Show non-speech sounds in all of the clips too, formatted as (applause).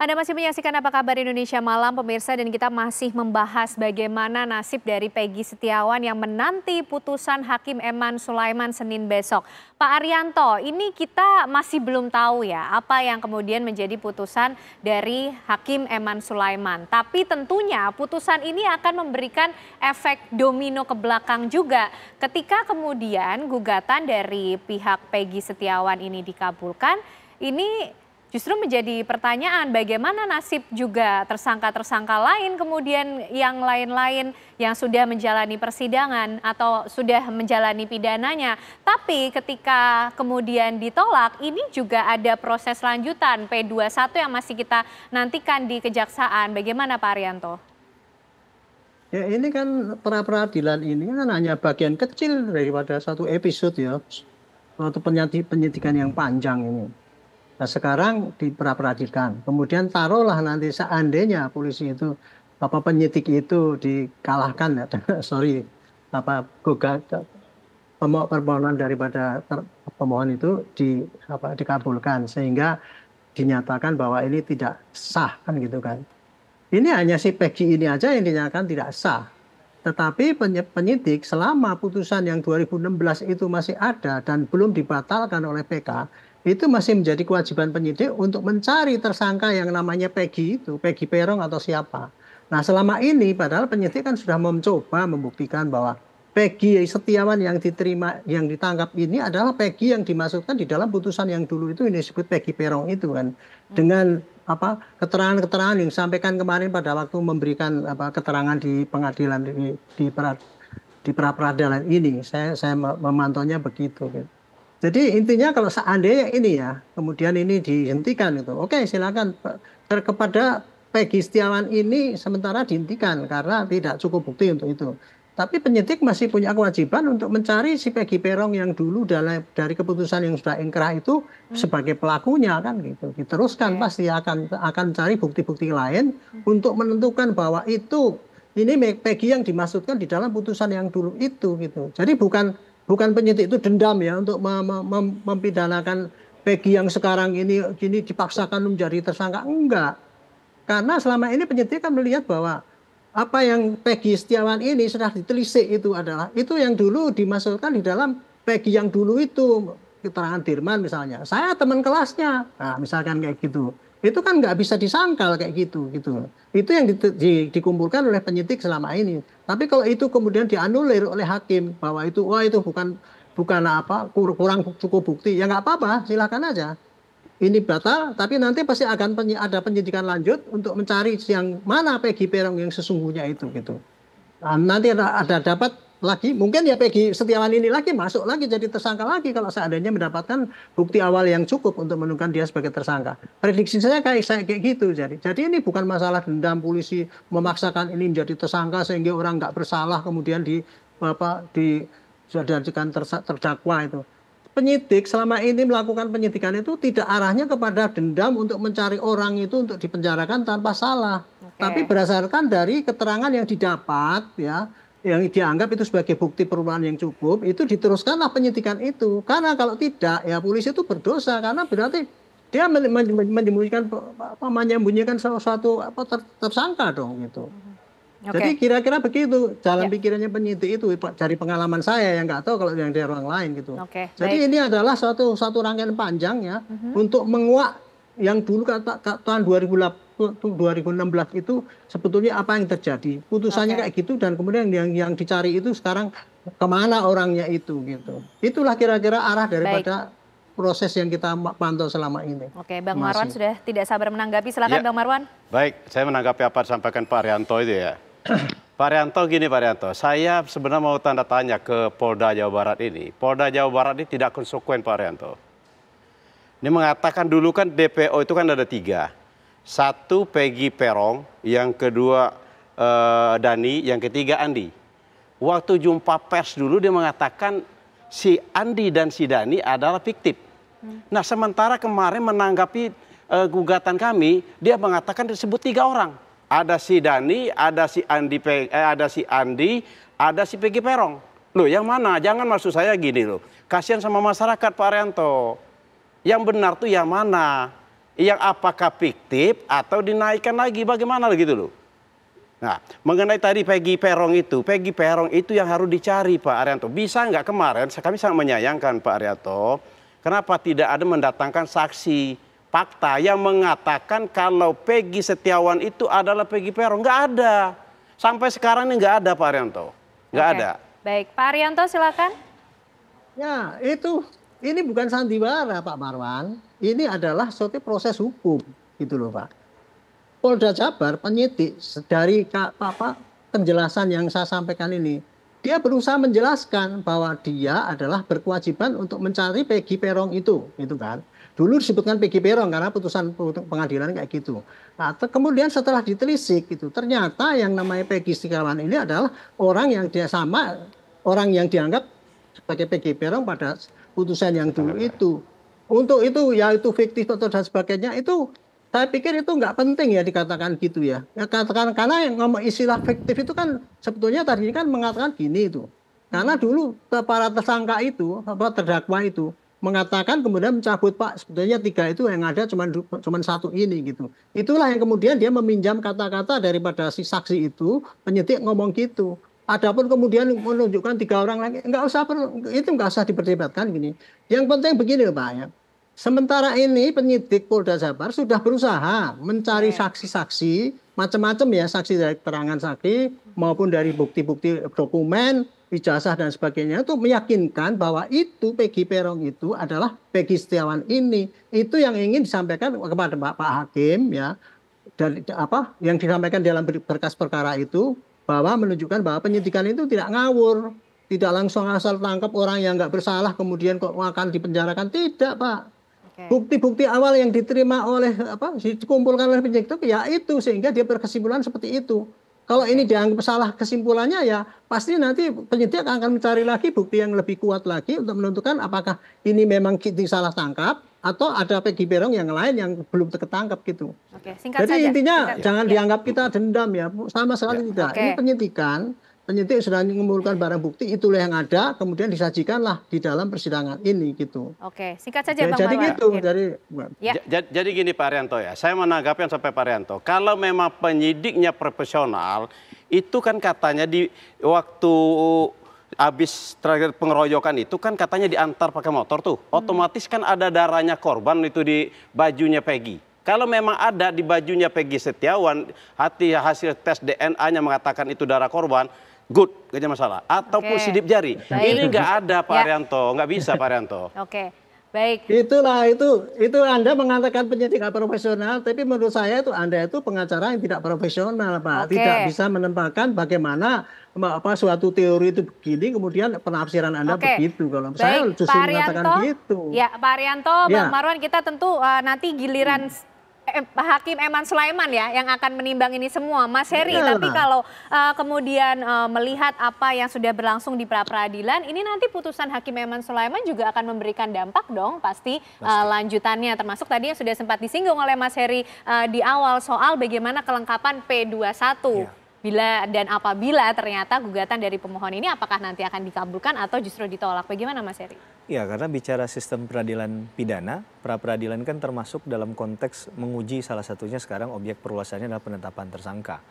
Anda masih menyaksikan apa kabar Indonesia malam pemirsa dan kita masih membahas bagaimana nasib dari Peggy Setiawan yang menanti putusan Hakim Eman Sulaiman Senin besok. Pak Arianto, ini kita masih belum tahu ya apa yang kemudian menjadi putusan dari Hakim Eman Sulaiman. Tapi tentunya putusan ini akan memberikan efek domino ke belakang juga ketika kemudian gugatan dari pihak Peggy Setiawan ini dikabulkan. Ini Justru menjadi pertanyaan bagaimana nasib juga tersangka-tersangka lain kemudian yang lain-lain yang sudah menjalani persidangan atau sudah menjalani pidananya. Tapi ketika kemudian ditolak ini juga ada proses lanjutan P21 yang masih kita nantikan di kejaksaan. Bagaimana Pak Arianto? Ya ini kan pra peradilan ini kan hanya bagian kecil daripada satu episode ya atau penyidikan yang panjang ini. Nah sekarang diperadilkan Kemudian taruhlah nanti seandainya polisi itu apa penyidik itu dikalahkan ya, (laughs) sorry apa gugat permohonan daripada ter, pemohon itu di apa dikabulkan sehingga dinyatakan bahwa ini tidak sah kan gitu kan. Ini hanya si Peggy ini aja yang dinyatakan tidak sah. Tetapi penyidik selama putusan yang 2016 itu masih ada dan belum dibatalkan oleh PK, itu masih menjadi kewajiban penyidik untuk mencari tersangka yang namanya Peggy itu, Peggy Perong atau siapa. Nah selama ini padahal penyidik kan sudah mencoba membuktikan bahwa Pegi Setiawan yang diterima, yang ditangkap ini adalah Peggy yang dimasukkan di dalam putusan yang dulu itu ini disebut Peggy Perong itu kan. Hmm. Dengan apa keterangan-keterangan yang disampaikan kemarin pada waktu memberikan apa keterangan di pengadilan di di, pra, di pra peradilan ini saya saya memantaunya begitu gitu. Jadi intinya kalau seandainya ini ya kemudian ini dihentikan itu oke silakan terkepada Peggy Setiawan ini sementara dihentikan karena tidak cukup bukti untuk itu. Tapi penyidik masih punya kewajiban untuk mencari si Peggy Perong yang dulu dari, dari keputusan yang sudah ingkrah itu hmm. sebagai pelakunya kan gitu. Diteruskan okay. Iya. pasti akan akan cari bukti-bukti lain hmm. untuk menentukan bahwa itu ini Peggy yang dimaksudkan di dalam putusan yang dulu itu gitu. Jadi bukan bukan penyidik itu dendam ya untuk mem mem mempidanakan Peggy yang sekarang ini kini dipaksakan menjadi tersangka enggak. Karena selama ini penyidik kan melihat bahwa apa yang Peggy Setiawan ini sudah ditelisik itu adalah itu yang dulu dimasukkan di dalam Peggy yang dulu itu keterangan Dirman misalnya saya teman kelasnya nah misalkan kayak gitu itu kan nggak bisa disangkal kayak gitu gitu itu yang di, di, dikumpulkan oleh penyidik selama ini tapi kalau itu kemudian dianulir oleh hakim bahwa itu wah oh, itu bukan bukan apa kurang cukup bukti ya nggak apa-apa silakan aja ini batal, tapi nanti pasti akan penyi ada penyidikan lanjut untuk mencari yang mana Peggy Perong yang sesungguhnya itu gitu. Nah, nanti ada, ada dapat lagi, mungkin ya Peggy Setiawan ini lagi masuk lagi jadi tersangka lagi kalau seandainya mendapatkan bukti awal yang cukup untuk menunjukkan dia sebagai tersangka. Prediksi saya kayak saya kayak gitu jadi. Jadi ini bukan masalah dendam polisi memaksakan ini menjadi tersangka sehingga orang nggak bersalah kemudian di apa di sudah terdakwa itu penyidik selama ini melakukan penyidikan itu tidak arahnya kepada dendam untuk mencari orang itu untuk dipenjarakan tanpa salah, okay. tapi berdasarkan dari keterangan yang didapat ya yang dianggap itu sebagai bukti perubahan yang cukup itu diteruskanlah penyidikan itu karena kalau tidak ya polisi itu berdosa karena berarti dia menyembunyikan apa menyembunyikan sesuatu apa tersangka dong gitu. Mm-hmm. Okay. Jadi kira-kira begitu jalan yeah. pikirannya penyidik itu cari pengalaman saya yang nggak tahu kalau yang dari orang lain gitu. Okay. Jadi Baik. ini adalah suatu satu rangkaian panjang ya mm -hmm. untuk menguak yang dulu kata, kata tahun 2008, 2016 itu sebetulnya apa yang terjadi putusannya okay. kayak gitu dan kemudian yang yang dicari itu sekarang kemana orangnya itu gitu. Itulah kira-kira arah daripada Baik proses yang kita pantau selama ini. Oke, Bang Masih. Marwan sudah tidak sabar menanggapi. Silakan ya. Bang Marwan. Baik, saya menanggapi apa yang disampaikan Pak Arianto itu ya. (clears throat) Pak Rianto gini Pak Rianto, saya sebenarnya mau tanda tanya ke Polda Jawa Barat ini. Polda Jawa Barat ini tidak konsekuen Pak Rianto. Ini mengatakan dulu kan DPO itu kan ada tiga. Satu Peggy Perong, yang kedua eh, Dani, yang ketiga Andi. Waktu jumpa pers dulu dia mengatakan si Andi dan si Dani adalah fiktif. Hmm. Nah sementara kemarin menanggapi eh, gugatan kami, dia mengatakan disebut tiga orang ada si Dani, ada si Andi, eh, ada si Andi, ada si Peggy Perong. Loh, yang mana? Jangan maksud saya gini loh. Kasihan sama masyarakat Pak Arianto. Yang benar tuh yang mana? Yang apakah fiktif atau dinaikkan lagi bagaimana gitu loh. Nah, mengenai tadi Peggy Perong itu, Peggy Perong itu yang harus dicari Pak Arianto. Bisa nggak kemarin, kami sangat menyayangkan Pak Arianto, kenapa tidak ada mendatangkan saksi fakta yang mengatakan kalau Peggy Setiawan itu adalah Peggy Perong. Nggak ada. Sampai sekarang ini nggak ada Pak Arianto. Nggak okay. ada. Baik, Pak Arianto silakan. Ya, itu ini bukan sandiwara Pak Marwan. Ini adalah suatu proses hukum gitu loh Pak. Polda Jabar penyidik dari kak Papa penjelasan yang saya sampaikan ini dia berusaha menjelaskan bahwa dia adalah berkewajiban untuk mencari Peggy Perong itu, gitu kan. Dulu disebutkan PG Perong karena putusan pengadilan kayak gitu. Nah, kemudian setelah ditelisik itu ternyata yang namanya PG Setiawan ini adalah orang yang dia sama orang yang dianggap sebagai PG Perong pada putusan yang dulu itu. Untuk itu ya itu fiktif atau dan sebagainya itu saya pikir itu nggak penting ya dikatakan gitu ya. ya katakan karena yang ngomong istilah fiktif itu kan sebetulnya tadi kan mengatakan gini itu. Karena hmm. dulu para tersangka itu, para terdakwa itu mengatakan kemudian mencabut Pak sebetulnya tiga itu yang ada cuma cuma satu ini gitu itulah yang kemudian dia meminjam kata-kata daripada si saksi itu penyidik ngomong gitu Adapun kemudian menunjukkan tiga orang lagi nggak usah itu nggak usah diperdebatkan gini yang penting begini Pak ya Sementara ini penyidik Polda Jabar sudah berusaha mencari iya. saksi-saksi macam-macam ya saksi dari keterangan saksi maupun dari bukti-bukti dokumen ijazah dan sebagainya itu meyakinkan bahwa itu Peggy Perong itu adalah Peggy Setiawan ini itu yang ingin disampaikan kepada Pak, Pak Hakim ya dan apa yang disampaikan dalam berkas perkara itu bahwa menunjukkan bahwa penyidikan itu tidak ngawur tidak langsung asal tangkap orang yang nggak bersalah kemudian kok akan dipenjarakan tidak Pak bukti-bukti awal yang diterima oleh apa dikumpulkan oleh penyidik itu ya itu sehingga dia berkesimpulan seperti itu kalau ini dianggap salah kesimpulannya ya pasti nanti penyidik akan mencari lagi bukti yang lebih kuat lagi untuk menentukan apakah ini memang kita salah tangkap atau ada Peggy Berong yang lain yang belum tertangkap gitu. Oke, singkat Jadi saja. intinya singkat, jangan ya. dianggap kita dendam ya, sama sekali ya. tidak. Oke. Ini penyidikan penyidik sedang mengumpulkan barang bukti itulah yang ada kemudian disajikanlah di dalam persidangan ini gitu. Oke, singkat saja Bang. Jadi gitu, dari. jadi ya. jadi gini Pak Arianto ya. Saya menanggapi yang sampai Pak Arianto. Kalau memang penyidiknya profesional, itu kan katanya di waktu habis terakhir pengeroyokan itu kan katanya diantar pakai motor tuh. Hmm. Otomatis kan ada darahnya korban itu di bajunya Peggy. Kalau memang ada di bajunya Peggy Setiawan, hati hasil tes DNA-nya mengatakan itu darah korban, good, gak ada masalah. Atau okay. sidik jari. Baik. Ini gak ada Pak (laughs) ya. Arianto, nggak bisa Pak Arianto. (laughs) Oke. Okay. Baik. Itulah itu itu Anda mengatakan penyidik profesional, tapi menurut saya itu Anda itu pengacara yang tidak profesional, Pak. Okay. Tidak bisa menempatkan bagaimana apa suatu teori itu begini kemudian penafsiran Anda okay. begitu kalau Baik. saya justru mengatakan begitu. Ya, Pak Arianto, ya. Bang Marwan kita tentu uh, nanti giliran hmm Pak Hakim Eman Sulaiman ya yang akan menimbang ini semua, Mas Heri. Ya, Tapi nah. kalau uh, kemudian uh, melihat apa yang sudah berlangsung di pra peradilan, ini nanti putusan Hakim Eman Sulaiman juga akan memberikan dampak dong pasti, eh, pasti. Uh, lanjutannya, termasuk tadi yang sudah sempat disinggung oleh Mas Heri uh, di awal soal bagaimana kelengkapan P21. Ya bila dan apabila ternyata gugatan dari pemohon ini apakah nanti akan dikabulkan atau justru ditolak? Bagaimana Mas Heri? Ya, karena bicara sistem peradilan pidana, pra peradilan kan termasuk dalam konteks menguji salah satunya sekarang objek perluasannya adalah penetapan tersangka.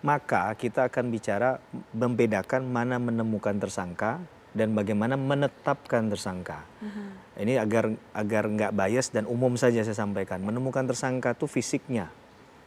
Maka kita akan bicara membedakan mana menemukan tersangka dan bagaimana menetapkan tersangka. Uh-huh. Ini agar agar nggak bias dan umum saja saya sampaikan. Menemukan tersangka itu fisiknya,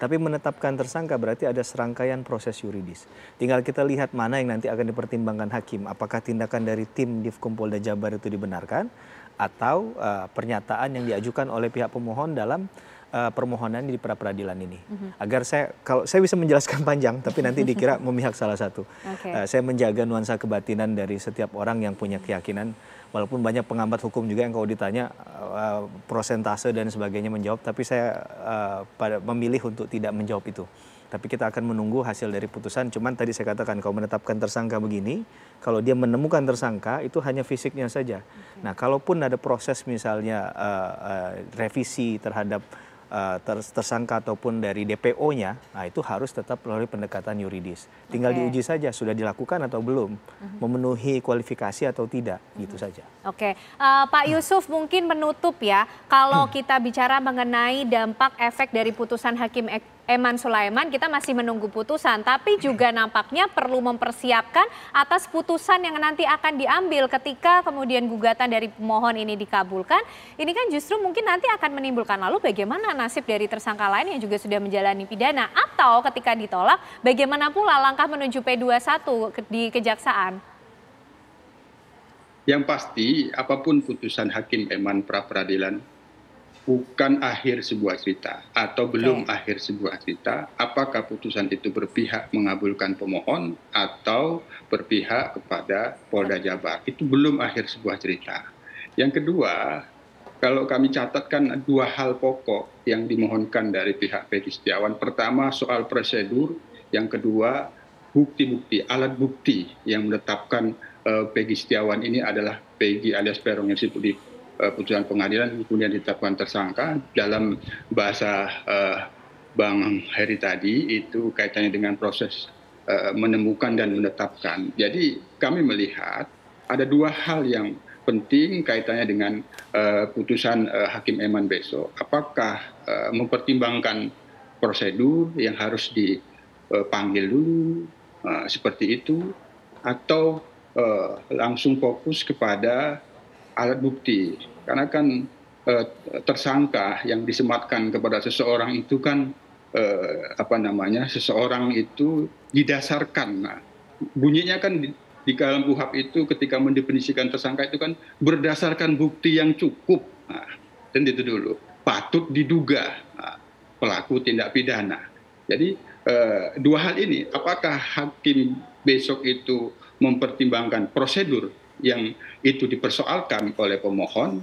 tapi menetapkan tersangka berarti ada serangkaian proses yuridis. Tinggal kita lihat mana yang nanti akan dipertimbangkan hakim. Apakah tindakan dari tim Divkum Polda Jabar itu dibenarkan atau uh, pernyataan yang diajukan oleh pihak pemohon dalam uh, permohonan di pra peradilan ini. Mm -hmm. Agar saya kalau saya bisa menjelaskan (laughs) panjang tapi nanti dikira memihak salah satu. Okay. Uh, eh, saya menjaga nuansa kebatinan dari setiap orang yang punya keyakinan walaupun banyak pengambat hukum juga yang kalau ditanya uh, prosentase dan sebagainya menjawab, tapi saya uh, pada memilih untuk tidak menjawab itu. Tapi kita akan menunggu hasil dari putusan. Cuman tadi saya katakan kalau menetapkan tersangka begini, kalau dia menemukan tersangka itu hanya fisiknya saja. Nah, kalaupun ada proses misalnya uh, uh, revisi terhadap Eh, tersangka ataupun dari DPO-nya, nah itu harus tetap melalui pendekatan yuridis. Tinggal okay. diuji saja sudah dilakukan atau belum, uh mhm. -huh. memenuhi kualifikasi atau tidak, uh mhm. -huh. gitu saja. Oke, okay. uh, eh, Pak Yusuf mungkin menutup ya, kalau (clears throat) kita bicara mengenai dampak efek dari putusan Hakim Eman Sulaiman kita masih menunggu putusan tapi juga nampaknya perlu mempersiapkan atas putusan yang nanti akan diambil ketika kemudian gugatan dari pemohon ini dikabulkan ini kan justru mungkin nanti akan menimbulkan lalu bagaimana nasib dari tersangka lain yang juga sudah menjalani pidana atau ketika ditolak bagaimana pula langkah menuju P21 di kejaksaan yang pasti apapun putusan hakim Eman pra peradilan bukan akhir sebuah cerita atau belum okay. akhir sebuah cerita, apakah putusan itu berpihak mengabulkan pemohon atau berpihak kepada Polda Jabar. Itu belum akhir sebuah cerita. Yang kedua, kalau kami catatkan dua hal pokok yang dimohonkan dari pihak Peggy Setiawan. Pertama soal prosedur, yang kedua bukti-bukti, alat bukti yang menetapkan uh, eh, Peggy Setiawan ini adalah Peggy alias Perong yang sibuk di Eh, putusan pengadilan kemudian ditetapkan tersangka dalam bahasa eh, Bang Heri tadi itu kaitannya dengan proses eh, menemukan dan menetapkan. Jadi kami melihat ada dua hal yang penting kaitannya dengan uh, putusan uh, Hakim Eman besok. Apakah uh, mempertimbangkan prosedur yang harus dipanggil dulu uh, seperti itu, atau uh, langsung fokus kepada alat bukti karena kan eh, tersangka yang disematkan kepada seseorang itu kan eh, apa namanya seseorang itu didasarkan nah, bunyinya kan di, di dalam kuhap itu ketika mendefinisikan tersangka itu kan berdasarkan bukti yang cukup nah, dan itu dulu patut diduga nah, pelaku tindak pidana jadi eh, dua hal ini apakah hakim besok itu mempertimbangkan prosedur yang itu dipersoalkan oleh pemohon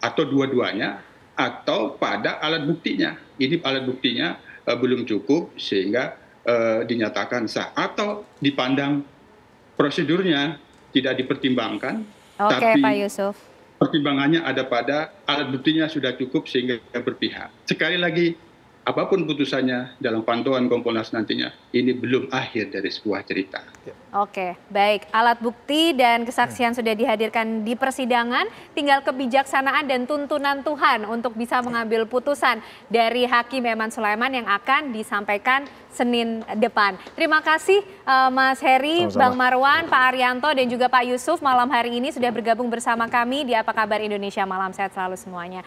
atau dua-duanya atau pada alat buktinya. Ini alat buktinya uh, belum cukup sehingga uh, dinyatakan sah atau dipandang prosedurnya tidak dipertimbangkan okay, Pak Yusuf. pertimbangannya ada pada alat buktinya sudah cukup sehingga berpihak. Sekali lagi apapun putusannya dalam pantauan Kompolnas nantinya, ini belum akhir dari sebuah cerita. Ya. Oke, baik. Alat bukti dan kesaksian sudah dihadirkan di persidangan, tinggal kebijaksanaan dan tuntunan Tuhan untuk bisa mengambil putusan dari Hakim Eman Sulaiman yang akan disampaikan Senin depan. Terima kasih uh, Mas Heri, Bang Marwan, Pak Arianto dan juga Pak Yusuf malam hari ini sudah bergabung bersama kami di Apa Kabar Indonesia Malam. Sehat selalu semuanya.